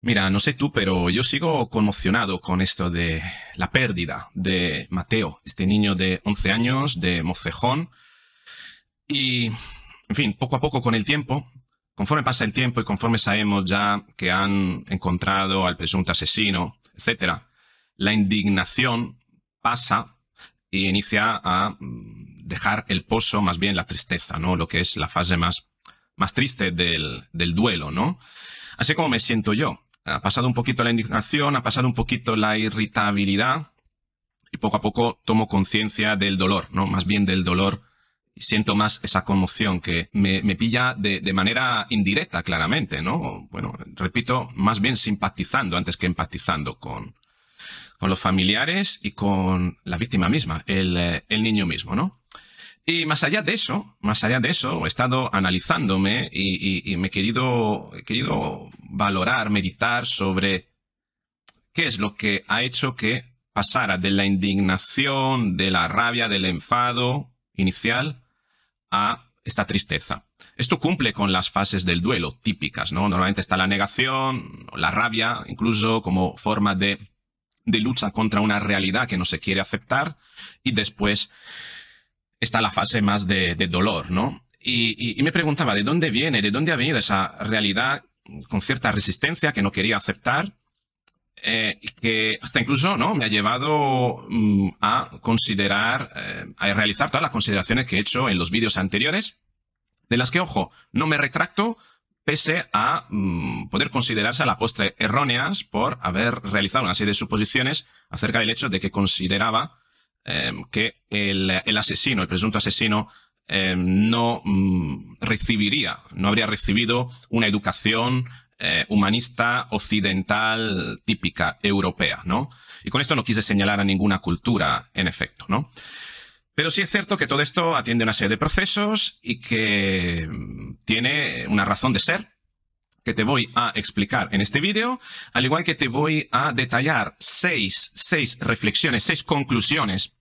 Mira, no sé tú, pero yo sigo conmocionado con esto de la pérdida de Mateo, este niño de 11 años, de mocejón. Y, en fin, poco a poco con el tiempo, conforme pasa el tiempo y conforme sabemos ya que han encontrado al presunto asesino, etc., la indignación pasa y inicia a mm, dejar el pozo, más bien la tristeza, ¿no? Lo que es la fase más, más triste del, del duelo, ¿no? Así como me siento yo ha pasado un poquito la indignación, ha pasado un poquito la irritabilidad y poco a poco tomo conciencia del dolor, ¿no? Más bien del dolor y siento más esa conmoción que me, pilla de, manera indirecta, claramente, ¿no? Bueno, repito, más bien simpatizando antes que empatizando con, con los familiares y con la víctima misma, el, eh, el niño mismo, ¿no? Y más allá de eso, más allá de eso, he estado analizándome y, me he querido, he querido valorar, meditar sobre qué es lo que ha hecho que pasara de la indignación, de la rabia, del enfado inicial a esta tristeza. Esto cumple con las fases del duelo típicas, ¿no? Normalmente está la negación, la rabia, incluso como forma de lucha contra una realidad que no se quiere aceptar, y después está la fase más de, dolor, ¿no? Y, me preguntaba de dónde viene, de dónde ha venido esa realidad con cierta resistencia que no quería aceptar, eh, que hasta incluso ¿no? me ha llevado mm, a considerar, eh, a realizar todas las consideraciones que he hecho en los vídeos anteriores, de las que, ojo, no me retracto, pese a mm, poder considerarse a la postre erróneas por haber realizado una serie de suposiciones acerca del hecho de que consideraba Em, que el, el, asesino, el presunto asesino, em, no mm, recibiría, no habría recibido una educación eh, humanista occidental típica europea, ¿no? Y con esto no quise señalar a ninguna cultura, en efecto, ¿no? Pero sí es cierto que todo esto atiende a una serie de procesos y que mm, tiene una razón de ser que te voy a explicar en este vídeo, al igual que te voy a detallar seis, seis reflexiones, seis conclusiones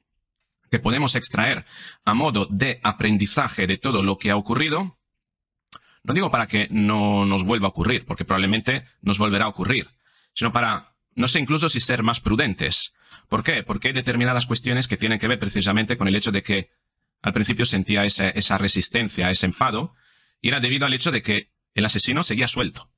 que podemos extraer a modo de aprendizaje de todo lo que ha ocurrido, no digo para que no nos vuelva a ocurrir, porque probablemente nos volverá a ocurrir, sino para, no sé incluso si ser más prudentes. ¿Por qué? Porque hay determinadas cuestiones que tienen que ver precisamente con el hecho de que al principio sentía esa, resistencia, ese enfado, y era debido al hecho de que el asesino seguía suelto.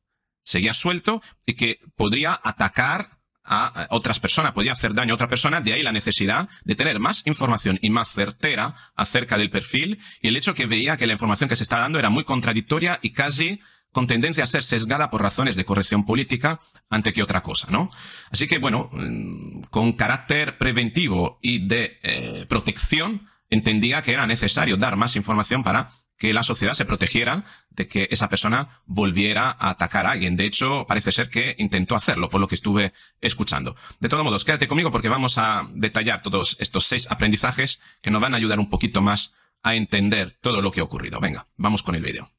Seguía suelto y que podría atacar a eh, otras personas, podía hacer daño a otra persona, de ahí la necesidad de tener más información y más certera acerca del perfil y el hecho que veía que la información que se estaba dando era muy contradictoria y casi con tendencia a ser sesgada por razones de corrección política ante que otra cosa, ¿no? Así que, bueno, mm, con carácter preventivo y de eh, protección, entendía que era necesario dar más información para que la sociedad se protegiera de que esa persona volviera a atacar a alguien. De hecho, parece ser que intentó hacerlo, por lo que estuve escuchando. De todos modos, quédate conmigo porque vamos a detallar todos estos seis aprendizajes que nos van a ayudar un poquito más a entender todo lo que ha ocurrido. Venga, vamos con el vídeo.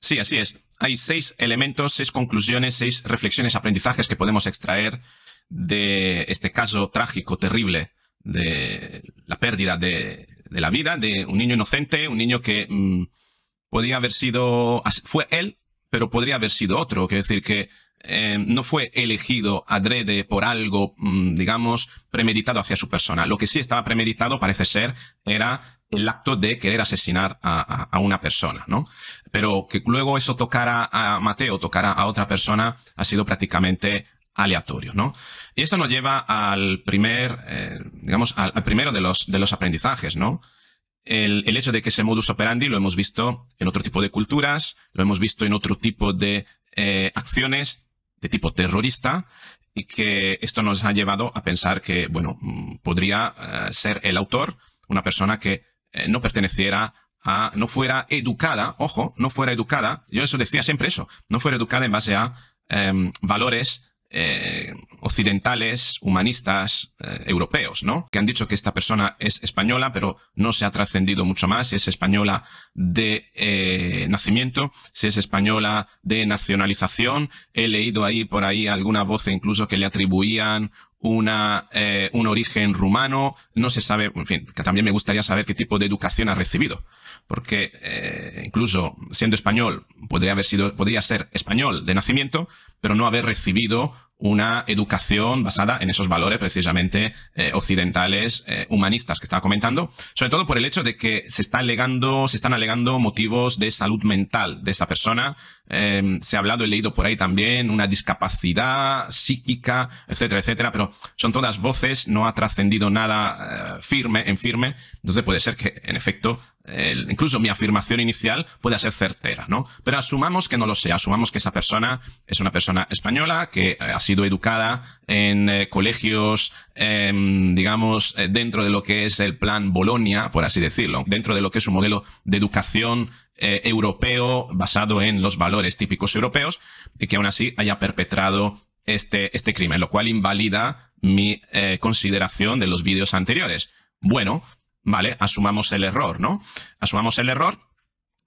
Sí, así es. Hay seis elementos, seis conclusiones, seis reflexiones, aprendizajes que podemos extraer de este caso trágico, terrible, de la pérdida de, la vida de un niño inocente, un niño que mm, podía haber sido, fue él, pero podría haber sido otro, que decir que eh, no fue elegido adrede por algo, mm, digamos, premeditado hacia su persona. Lo que sí estaba premeditado, parece ser, era el acto de querer asesinar a, a, una persona, ¿no? Pero que luego eso tocara a Mateo, tocara a otra persona, ha sido prácticamente aleatorio, ¿no? Y esto nos lleva al primer, eh, digamos, al, primero de los, de los aprendizajes, ¿no? El, hecho de que ese modus operandi lo hemos visto en otro tipo de culturas, lo hemos visto en otro tipo de eh, acciones de tipo terrorista, y que esto nos ha llevado a pensar que, bueno, mm, podría eh, ser el autor una persona que no perteneciera a, no fuera educada, ojo, no fuera educada, yo eso decía siempre eso, no fuera educada en base a em, valores eh, occidentales, humanistas, eh, europeos, ¿no? Que han dicho que esta persona es española, pero no se ha trascendido mucho más, si es española de eh, nacimiento, si es española de nacionalización. He leído ahí por ahí alguna voz incluso que le atribuían una, eh, un origen rumano, no se sabe, en fin, que también me gustaría saber qué tipo de educación ha recibido, porque incluso siendo español, podría haber sido, podría ser español de nacimiento, pero no haber recibido una educación basada en esos valores precisamente eh, occidentales eh, humanistas que estaba comentando, sobre todo por el hecho de que se, está alegando, se están alegando motivos de salud mental de esa persona. Em, se ha hablado y leído por ahí también una discapacidad psíquica, etcétera, etcétera, pero son todas voces, no ha trascendido nada eh, firme en firme, entonces puede ser que en efecto incluso mi afirmación inicial puede ser certera, ¿no? Pero asumamos que no lo sea, asumamos que esa persona es una persona española que eh, ha sido educada en eh, colegios, em, digamos, eh, dentro de lo que es el plan Bolonia, por así decirlo, dentro de lo que es un modelo de educación europeo basado en los valores típicos europeos y que aún así haya perpetrado este, este crimen, lo cual invalida mi consideración de los vídeos anteriores. Bueno, ¿vale? Asumamos el error, ¿no? Asumamos el error.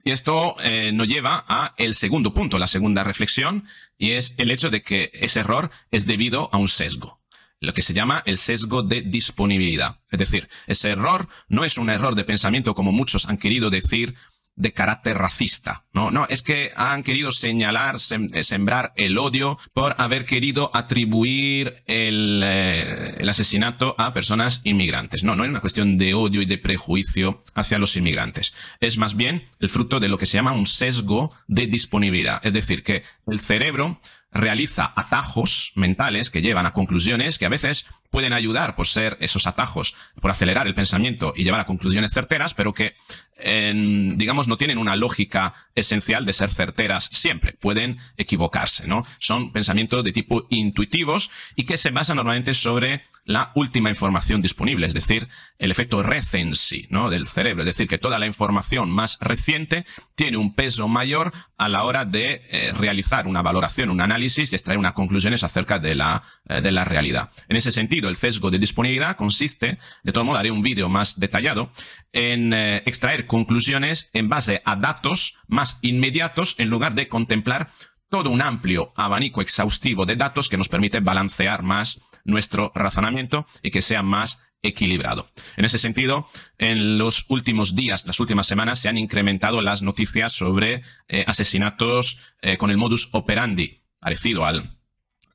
Y esto eh, nos lleva a el segundo punto, la segunda reflexión, y es el hecho de que ese error es debido a un sesgo, lo que se llama el sesgo de disponibilidad. Es decir, ese error no es un error de pensamiento como muchos han querido decir de carácter racista. No, no, es que han querido señalar, eh, sembrar el odio por haber querido atribuir el, eh, el, asesinato a personas inmigrantes. No, no es una cuestión de odio y de prejuicio hacia los inmigrantes. Es más bien el fruto de lo que se llama un sesgo de disponibilidad. Es decir, que el cerebro realiza atajos mentales que llevan a conclusiones que a veces pueden ayudar por ser esos atajos, por acelerar el pensamiento y llevar a conclusiones certeras, pero que, digamos, no tienen una lógica esencial de ser certeras siempre. Pueden equivocarse, ¿no? Son pensamientos de tipo intuitivos y que se basan normalmente sobre la última información disponible, es decir, el efecto recency, ¿no? Del cerebro, es decir, que toda la información más reciente tiene un peso mayor a la hora de eh, realizar una valoración, un análisis y extraer unas conclusiones acerca de la, eh, de la realidad. En ese sentido, el sesgo de disponibilidad consiste, de todo modo haré un vídeo más detallado, en eh, extraer conclusiones en base a datos más inmediatos en lugar de contemplar todo un amplio abanico exhaustivo de datos que nos permite balancear más nuestro razonamiento y que sea más equilibrado. En ese sentido, en los últimos días, las últimas semanas, se han incrementado las noticias sobre eh, asesinatos eh, con el modus operandi, parecido al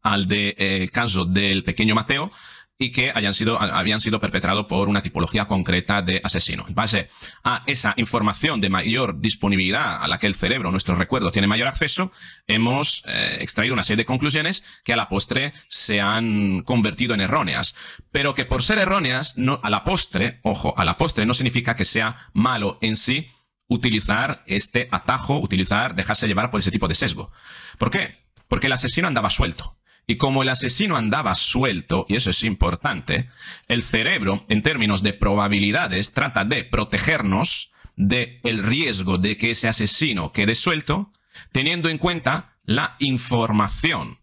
al del de, eh, caso del pequeño Mateo y que hayan sido, habían sido perpetrados por una tipología concreta de asesino. En base a esa información de mayor disponibilidad a la que el cerebro, nuestro recuerdo, tiene mayor acceso, hemos eh, extraído una serie de conclusiones que a la postre se han convertido en erróneas. Pero que por ser erróneas, a la postre, ojo, a la postre no significa que sea malo en sí utilizar este atajo, utilizar, dejarse llevar por ese tipo de sesgo. ¿Por qué? Porque el asesino andaba suelto. Y como el asesino andaba suelto, y eso es importante, el cerebro, en términos de probabilidades, trata de protegernos del riesgo de que ese asesino quede suelto, teniendo en cuenta la información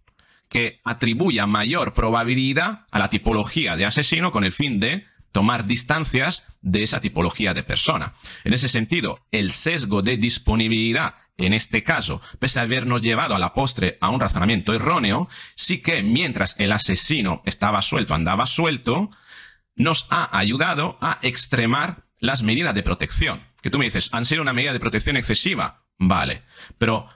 que atribuya mayor probabilidad a la tipología de asesino con el fin de tomar distancias de esa tipología de persona. En ese sentido, el sesgo de disponibilidad en este caso, pese a habernos llevado a la postre a un razonamiento erróneo, sí que mientras el asesino estaba suelto, andaba suelto, nos ha ayudado a extremar las medidas de protección. Que tú me dices, han sido una medida de protección excesiva. Vale, pero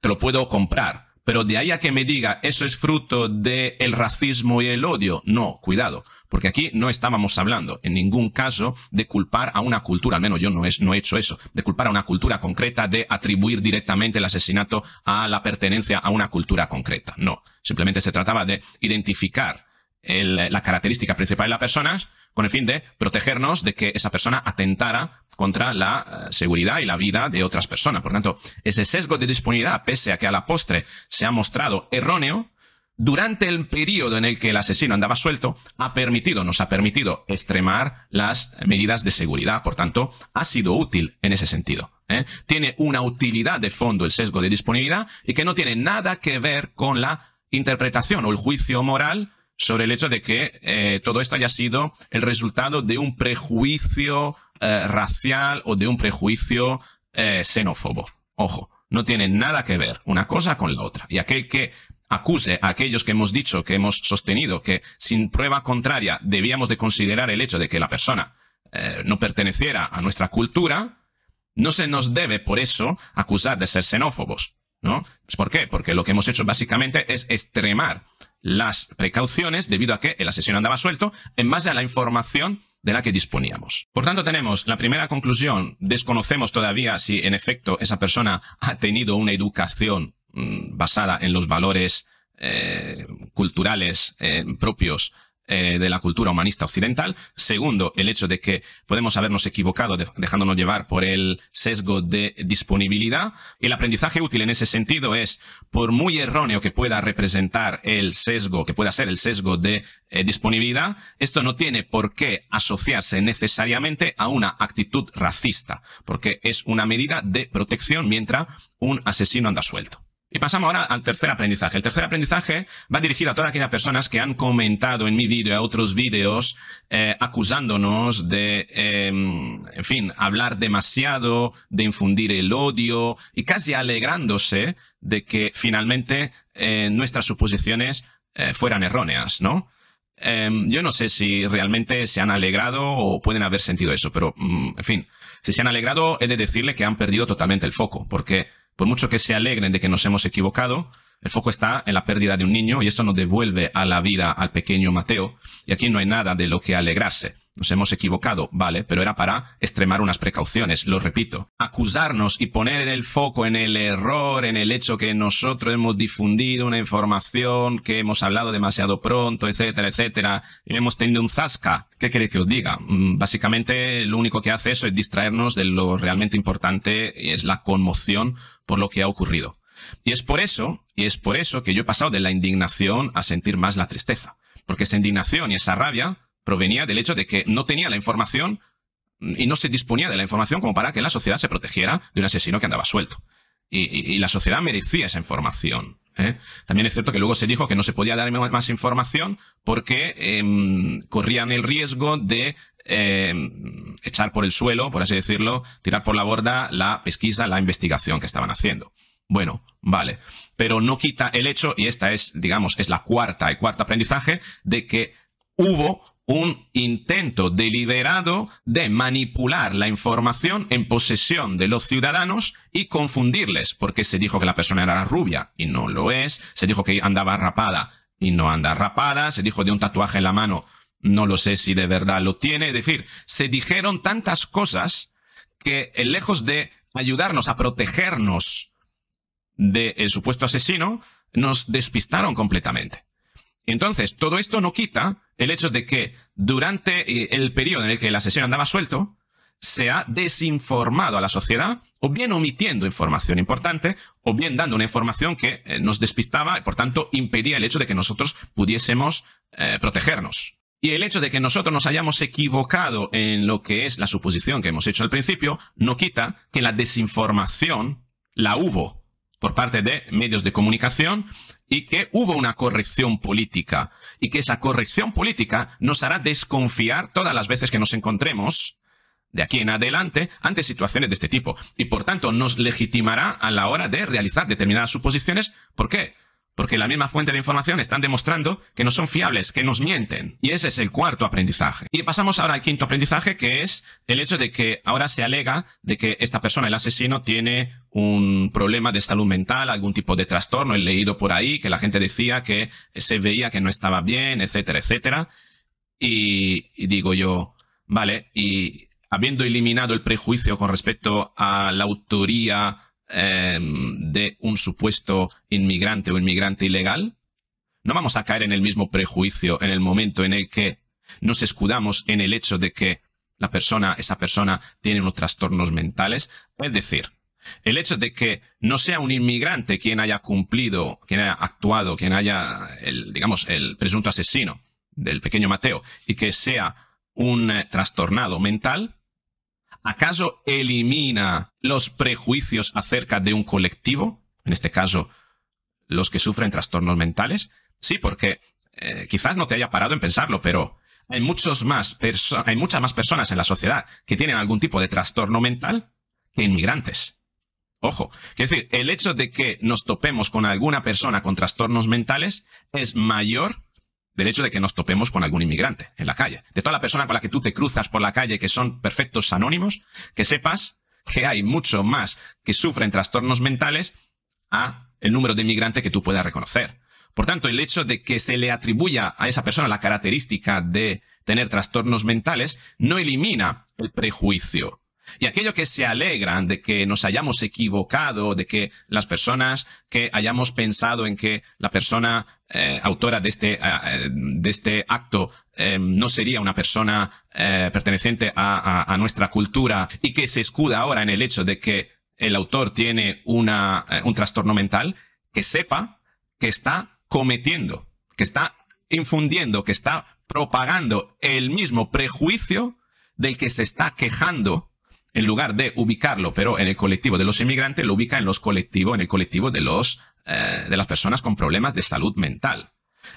te lo puedo comprar. Pero de ahí a que me diga, eso es fruto del racismo y el odio. No, cuidado. Porque aquí no estábamos hablando en ningún caso de culpar a una cultura, al menos yo no, es, no he hecho eso, de culpar a una cultura concreta, de atribuir directamente el asesinato a la pertenencia a una cultura concreta. No, simplemente se trataba de identificar la característica principal de la persona con el fin de protegernos de que esa persona atentara contra la eh, seguridad y la vida de otras personas. Por tanto, ese sesgo de disponibilidad, pese a que a la postre se ha mostrado erróneo, durante el periodo en el que el asesino andaba suelto, ha permitido, nos ha permitido extremar las medidas de seguridad. Por tanto, ha sido útil en ese sentido. ¿eh? Tiene una utilidad de fondo el sesgo de disponibilidad y que no tiene nada que ver con la interpretación o el juicio moral sobre el hecho de que eh, todo esto haya sido el resultado de un prejuicio eh, racial o de un prejuicio xenófobo. Ojo, no tiene nada que ver una cosa con la otra. Y aquel que acuse a aquellos que hemos dicho, que hemos sostenido, que sin prueba contraria debíamos de considerar el hecho de que la persona eh, no perteneciera a nuestra cultura, no se nos debe por eso acusar de ser xenófobos. ¿no? ¿Por qué? Porque lo que hemos hecho básicamente es extremar las precauciones debido a que el asesino andaba suelto en base a la información de la que disponíamos. Por tanto, tenemos la primera conclusión, desconocemos todavía si en efecto esa persona ha tenido una educación Mm, basada en los valores eh, culturales eh, propios eh, de la cultura humanista occidental. Segundo, el hecho de que podemos habernos equivocado dejándonos llevar por el sesgo de disponibilidad. y El aprendizaje útil en ese sentido es, por muy erróneo que pueda representar el sesgo, que pueda ser el sesgo de disponibilidad, esto no tiene por qué asociarse necesariamente a una actitud racista, porque es una medida de protección mientras un asesino anda suelto. Y pasamos ahora al tercer aprendizaje. El tercer aprendizaje va dirigido a todas aquellas personas que han comentado en mi vídeo y a otros vídeos eh, acusándonos de, em, en fin, hablar demasiado, de infundir el odio y casi alegrándose de que finalmente eh, nuestras suposiciones eh, fueran erróneas, ¿no? Em, yo no sé si realmente se han alegrado o pueden haber sentido eso, pero, mm, en fin, si se han alegrado, he de decirle que han perdido totalmente el foco, porque por mucho que se alegren de que nos hemos equivocado, el foco está en la pérdida de un niño y esto nos devuelve a la vida al pequeño Mateo. Y aquí no hay nada de lo que alegrarse. Nos hemos equivocado, vale, pero era para extremar unas precauciones, lo repito. Acusarnos y poner el foco en el error, en el hecho que nosotros hemos difundido una información, que hemos hablado demasiado pronto, etcétera, etcétera, y hemos tenido un zasca. ¿Qué queréis que os diga? Mm, básicamente lo único que hace eso es distraernos de lo realmente importante, es la conmoción por lo que ha ocurrido. Y es por eso y es por eso que yo he pasado de la indignación a sentir más la tristeza. Porque esa indignación y esa rabia provenía del hecho de que no tenía la información mm, y no se disponía de la información como para que la sociedad se protegiera de un asesino que andaba suelto. Y, la sociedad merecía esa información. ¿eh? También es cierto que luego se dijo que no se podía dar más información porque em, corrían el riesgo de em, echar por el suelo, por así decirlo, tirar por la borda la pesquisa, la investigación que estaban haciendo. Bueno, vale, pero no quita el hecho, y esta es, digamos, es la cuarta y cuarta aprendizaje, de que hubo un intento deliberado de manipular la información en posesión de los ciudadanos y confundirles, porque se dijo que la persona era rubia y no lo es, se dijo que andaba rapada y no anda rapada, se dijo de un tatuaje en la mano, no lo sé si de verdad lo tiene, es decir, se dijeron tantas cosas que eh, lejos de ayudarnos a protegernos del supuesto asesino nos despistaron completamente. Entonces, todo esto no quita el hecho de que durante eh, el periodo en el que el asesino andaba suelto, se ha desinformado a la sociedad, o bien omitiendo información importante, o bien dando una información que eh, nos despistaba y por tanto impedía el hecho de que nosotros pudiésemos eh, protegernos. Y el hecho de que nosotros nos hayamos equivocado en lo que es la suposición que hemos hecho al principio, no quita que la desinformación la hubo por parte de medios de comunicación y que hubo una corrección política y que esa corrección política nos hará desconfiar todas las veces que nos encontremos de aquí en adelante ante situaciones de este tipo y por tanto nos legitimará a la hora de realizar determinadas suposiciones. ¿Por qué? porque la misma fuente de información están demostrando que no son fiables, que nos mienten. Y ese es el cuarto aprendizaje. Y pasamos ahora al quinto aprendizaje, que es el hecho de que ahora se alega de que esta persona, el asesino, tiene un problema de salud mental, algún tipo de trastorno. He leído por ahí que la gente decía que se veía que no estaba bien, etcétera, etcétera. Y, y digo yo, vale, y habiendo eliminado el prejuicio con respecto a la autoría Em, de un supuesto inmigrante o inmigrante ilegal, no vamos a caer en el mismo prejuicio en el momento en el que nos escudamos en el hecho de que la persona, esa persona tiene unos trastornos mentales. Es decir, el hecho de que no sea un inmigrante quien haya cumplido, quien haya actuado, quien haya, el, digamos, el presunto asesino del pequeño Mateo y que sea un eh, trastornado mental, ¿Acaso elimina los prejuicios acerca de un colectivo? En este caso, los que sufren trastornos mentales. Sí, porque eh, quizás no te haya parado en pensarlo, pero hay, muchos más hay muchas más personas en la sociedad que tienen algún tipo de trastorno mental que inmigrantes. Ojo, es decir, el hecho de que nos topemos con alguna persona con trastornos mentales es mayor del hecho de que nos topemos con algún inmigrante en la calle. De toda la persona con la que tú te cruzas por la calle que son perfectos anónimos, que sepas que hay mucho más que sufren trastornos mentales a el número de inmigrante que tú puedas reconocer. Por tanto, el hecho de que se le atribuya a esa persona la característica de tener trastornos mentales no elimina el prejuicio, y aquellos que se alegran de que nos hayamos equivocado, de que las personas que hayamos pensado en que la persona eh, autora de este, eh, este acto em, no sería una persona eh, perteneciente a, nuestra cultura y que se escuda ahora en el hecho de que el autor tiene un trastorno mental, que sepa que está cometiendo, que está infundiendo, que está propagando el mismo prejuicio del que se está quejando en lugar de ubicarlo, pero en el colectivo de los inmigrantes, lo ubica en los colectivos, en el colectivo de los eh, de las personas con problemas de salud mental.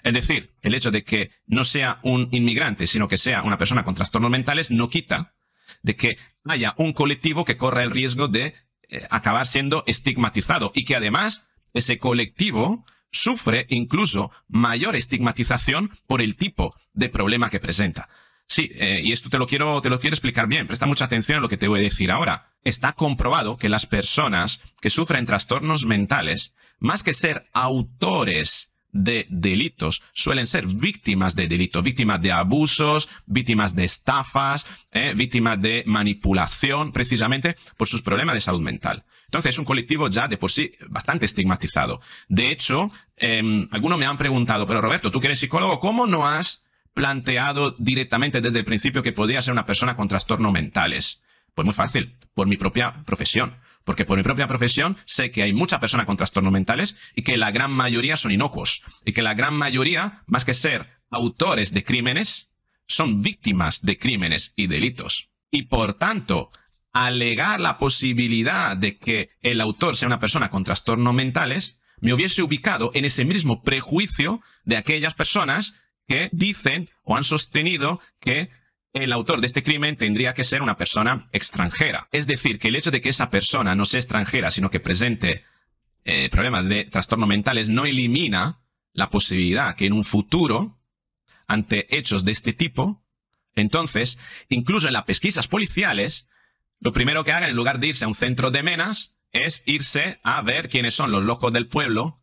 Es decir, el hecho de que no sea un inmigrante, sino que sea una persona con trastornos mentales, no quita de que haya un colectivo que corra el riesgo de eh, acabar siendo estigmatizado y que además ese colectivo sufre incluso mayor estigmatización por el tipo de problema que presenta. Sí, eh, y esto te lo, quiero, te lo quiero explicar bien. Presta mucha atención a lo que te voy a decir ahora. Está comprobado que las personas que sufren trastornos mentales, más que ser autores de delitos, suelen ser víctimas de delitos, víctimas de abusos, víctimas de estafas, eh, víctimas de manipulación, precisamente por sus problemas de salud mental. Entonces es un colectivo ya de por sí bastante estigmatizado. De hecho, em, algunos me han preguntado, pero Roberto, tú que eres psicólogo, ¿cómo no has planteado directamente desde el principio que podía ser una persona con trastornos mentales? Pues muy fácil, por mi propia profesión. Porque por mi propia profesión sé que hay muchas personas con trastornos mentales y que la gran mayoría son inocuos. Y que la gran mayoría, más que ser autores de crímenes, son víctimas de crímenes y delitos. Y por tanto, alegar la posibilidad de que el autor sea una persona con trastornos mentales me hubiese ubicado en ese mismo prejuicio de aquellas personas que dicen o han sostenido que el autor de este crimen tendría que ser una persona extranjera. Es decir, que el hecho de que esa persona no sea extranjera, sino que presente eh, problemas de trastorno mentales, no elimina la posibilidad que en un futuro, ante hechos de este tipo, entonces, incluso en las pesquisas policiales, lo primero que hagan en lugar de irse a un centro de menas es irse a ver quiénes son los locos del pueblo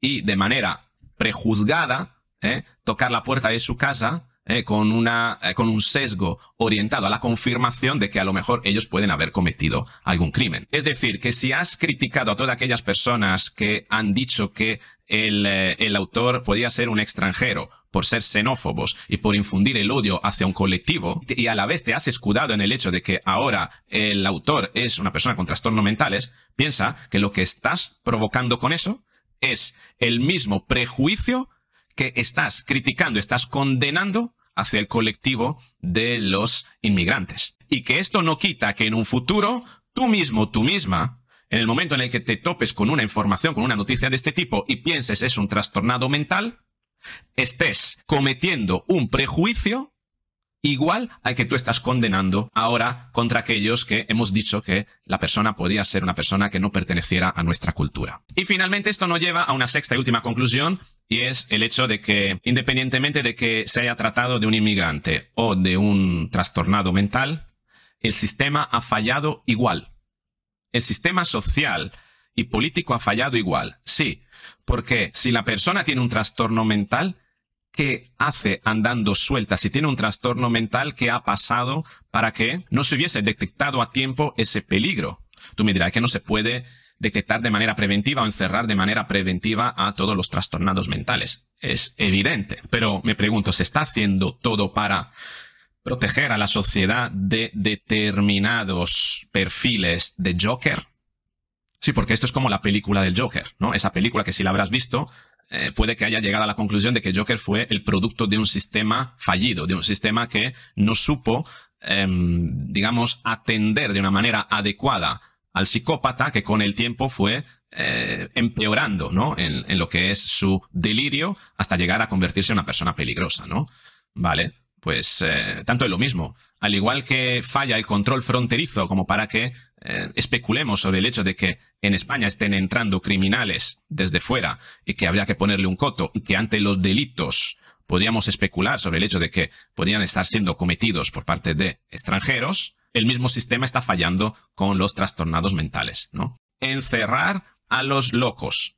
y de manera prejuzgada ¿eh? tocar la puerta de su casa ¿eh? con, una, eh, con un sesgo orientado a la confirmación de que a lo mejor ellos pueden haber cometido algún crimen. Es decir, que si has criticado a todas aquellas personas que han dicho que el, el autor podía ser un extranjero, por ser xenófobos y por infundir el odio hacia un colectivo, y a la vez te has escudado en el hecho de que ahora el autor es una persona con trastornos mentales, piensa que lo que estás provocando con eso es el mismo prejuicio que estás criticando, estás condenando hacia el colectivo de los inmigrantes. Y que esto no quita que en un futuro tú mismo, tú misma, en el momento en el que te topes con una información, con una noticia de este tipo y pienses es un trastornado mental, estés cometiendo un prejuicio igual al que tú estás condenando ahora contra aquellos que hemos dicho que la persona podía ser una persona que no perteneciera a nuestra cultura. Y finalmente esto nos lleva a una sexta y última conclusión y es el hecho de que independientemente de que se haya tratado de un inmigrante o de un trastornado mental, el sistema ha fallado igual. El sistema social y político ha fallado igual. Sí, porque si la persona tiene un trastorno mental, ¿Qué hace andando suelta, si tiene un trastorno mental, ¿qué ha pasado para que no se hubiese detectado a tiempo ese peligro? Tú me dirás que no se puede detectar de manera preventiva o encerrar de manera preventiva a todos los trastornados mentales. Es evidente. Pero me pregunto, ¿se está haciendo todo para proteger a la sociedad de determinados perfiles de Joker? Sí, porque esto es como la película del Joker, ¿no? Esa película que si la habrás visto, eh, puede que haya llegado a la conclusión de que Joker fue el producto de un sistema fallido, de un sistema que no supo, em, digamos, atender de una manera adecuada al psicópata que con el tiempo fue eh, empeorando, ¿no? En, en, lo que es su delirio hasta llegar a convertirse en una persona peligrosa, ¿no? Vale pues eh, tanto es lo mismo. Al igual que falla el control fronterizo como para que eh, especulemos sobre el hecho de que en España estén entrando criminales desde fuera y que habría que ponerle un coto y que ante los delitos podríamos especular sobre el hecho de que podrían estar siendo cometidos por parte de extranjeros, el mismo sistema está fallando con los trastornados mentales, ¿no? Encerrar a los locos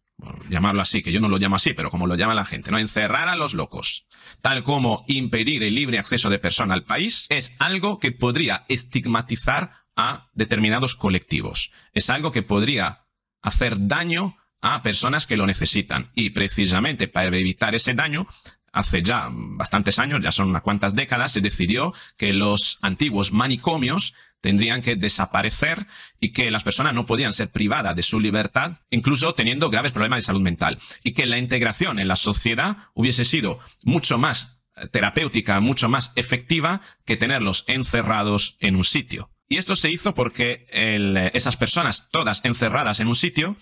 llamarlo así, que yo no lo llamo así, pero como lo llama la gente, ¿no? Encerrar a los locos, tal como impedir el libre acceso de personas al país, es algo que podría estigmatizar a determinados colectivos. Es algo que podría hacer daño a personas que lo necesitan. Y precisamente para evitar ese daño, hace ya bastantes años, ya son unas cuantas décadas, se decidió que los antiguos manicomios tendrían que desaparecer y que las personas no podían ser privadas de su libertad, incluso teniendo graves problemas de salud mental, y que la integración en la sociedad hubiese sido mucho más eh, terapéutica, mucho más efectiva que tenerlos encerrados en un sitio. Y esto se hizo porque eh, esas personas, todas encerradas en un sitio,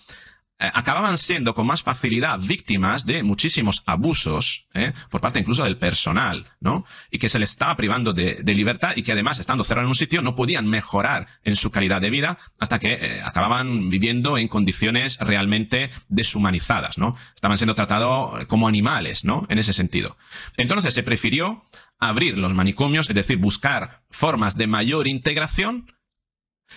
eh, acababan siendo con más facilidad víctimas de muchísimos abusos eh, por parte incluso del personal, ¿no? Y que se les estaba privando de, libertad y que además, estando cerrado en un sitio, no podían mejorar en su calidad de vida hasta que eh, acababan viviendo en condiciones realmente deshumanizadas, ¿no? Estaban siendo tratados como animales, ¿no? En ese sentido. Entonces se prefirió abrir los manicomios, es decir, buscar formas de mayor integración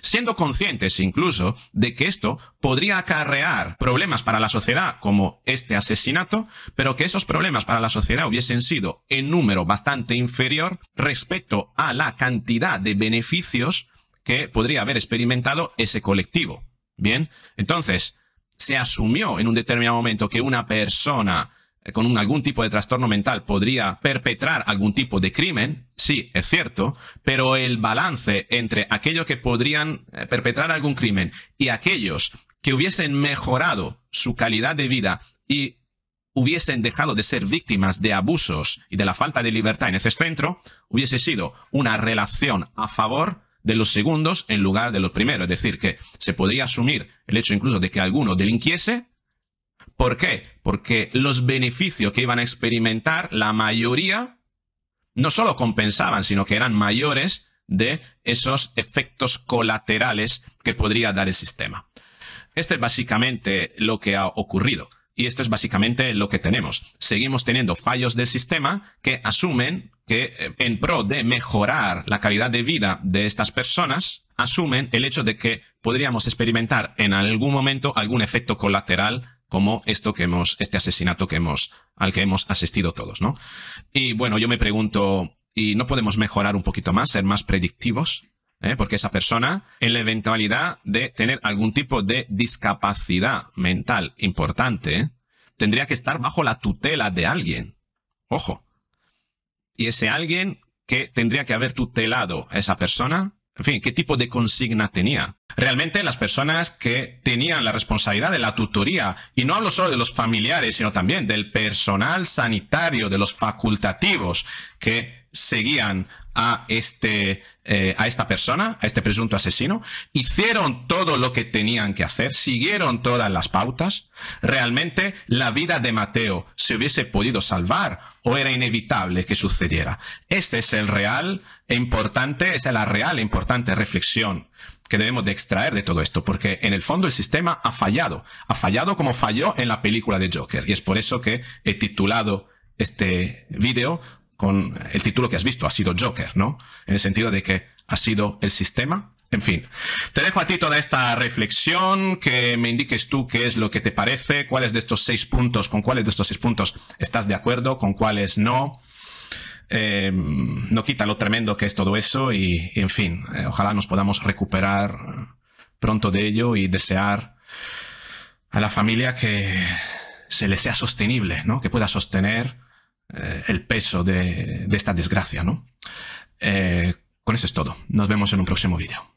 siendo conscientes incluso de que esto podría acarrear problemas para la sociedad como este asesinato, pero que esos problemas para la sociedad hubiesen sido en número bastante inferior respecto a la cantidad de beneficios que podría haber experimentado ese colectivo. Bien, entonces, se asumió en un determinado momento que una persona con algún tipo de trastorno mental podría perpetrar algún tipo de crimen, sí, es cierto, pero el balance entre aquellos que podrían eh, perpetrar algún crimen y aquellos que hubiesen mejorado su calidad de vida y hubiesen dejado de ser víctimas de abusos y de la falta de libertad en ese centro, hubiese sido una relación a favor de los segundos en lugar de los primeros. Es decir, que se podría asumir el hecho incluso de que alguno delinquiese ¿Por qué? Porque los beneficios que iban a experimentar, la mayoría, no solo compensaban, sino que eran mayores de esos efectos colaterales que podría dar el sistema. Este es básicamente lo que ha ocurrido. Y esto es básicamente lo que tenemos. Seguimos teniendo fallos del sistema que asumen que eh, en pro de mejorar la calidad de vida de estas personas, asumen el hecho de que podríamos experimentar en algún momento algún efecto colateral como esto que hemos, este asesinato que hemos, al que hemos asistido todos, ¿no? Y bueno, yo me pregunto, ¿y no podemos mejorar un poquito más, ser más predictivos? Eh? Porque esa persona, en la eventualidad de tener algún tipo de discapacidad mental importante, eh, tendría que estar bajo la tutela de alguien. Ojo. Y ese alguien que tendría que haber tutelado a esa persona, en fin, ¿qué tipo de consigna tenía? Realmente las personas que tenían la responsabilidad de la tutoría, y no hablo solo de los familiares, sino también del personal sanitario, de los facultativos, que seguían a, este, eh, a esta persona, a este presunto asesino, hicieron todo lo que tenían que hacer, siguieron todas las pautas. Realmente la vida de Mateo se hubiese podido salvar o era inevitable que sucediera. Este es el real e importante, esa es la real e importante reflexión que debemos de extraer de todo esto, porque en el fondo el sistema ha fallado, ha fallado como falló en la película de Joker, y es por eso que he titulado este video con el título que has visto, ha sido Joker, ¿no? En el sentido de que ha sido el sistema. En fin, te dejo a ti toda esta reflexión, que me indiques tú qué es lo que te parece, cuáles de estos seis puntos, con cuáles de estos seis puntos estás de acuerdo, con cuáles no. Em, no quita lo tremendo que es todo eso y, en fin, eh, ojalá nos podamos recuperar pronto de ello y desear a la familia que se le sea sostenible, ¿no? Que pueda sostener eh, el peso de, esta desgracia, ¿no? Eh, con eso es todo. Nos vemos en un próximo vídeo.